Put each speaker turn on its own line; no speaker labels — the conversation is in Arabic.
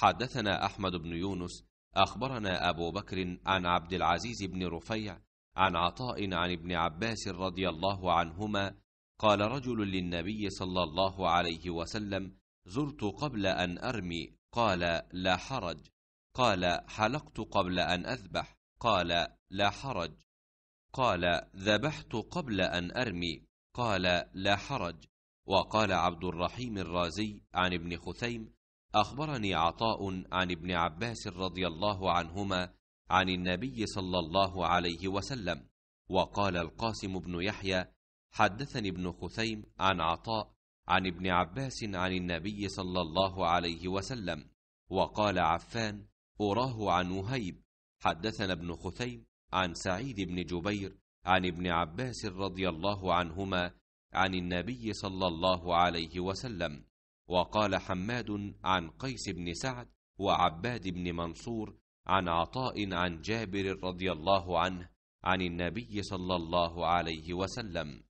حدثنا أحمد بن يونس
أخبرنا أبو بكر عن عبد العزيز بن رفيع عن عطاء عن ابن عباس رضي الله عنهما قال رجل للنبي صلى الله عليه وسلم زرت قبل أن أرمي قال لا حرج قال حلقت قبل أن أذبح قال لا حرج قال ذبحت قبل أن أرمي قال لا حرج وقال عبد الرحيم الرازي عن ابن خثيم اخبرني عطاء عن ابن عباس رضي الله عنهما عن النبي صلى الله عليه وسلم وقال القاسم بن يحيى حدثني ابن خثيم عن عطاء عن ابن عباس عن النبي صلى الله عليه وسلم وقال عفان اراه عن وهيب حدثنا ابن خثيم عن سعيد بن جبير عن ابن عباس رضي الله عنهما عن النبي صلى الله عليه وسلم وقال حماد عن قيس بن سعد وعباد بن منصور عن عطاء عن جابر رضي الله عنه عن النبي صلى الله
عليه وسلم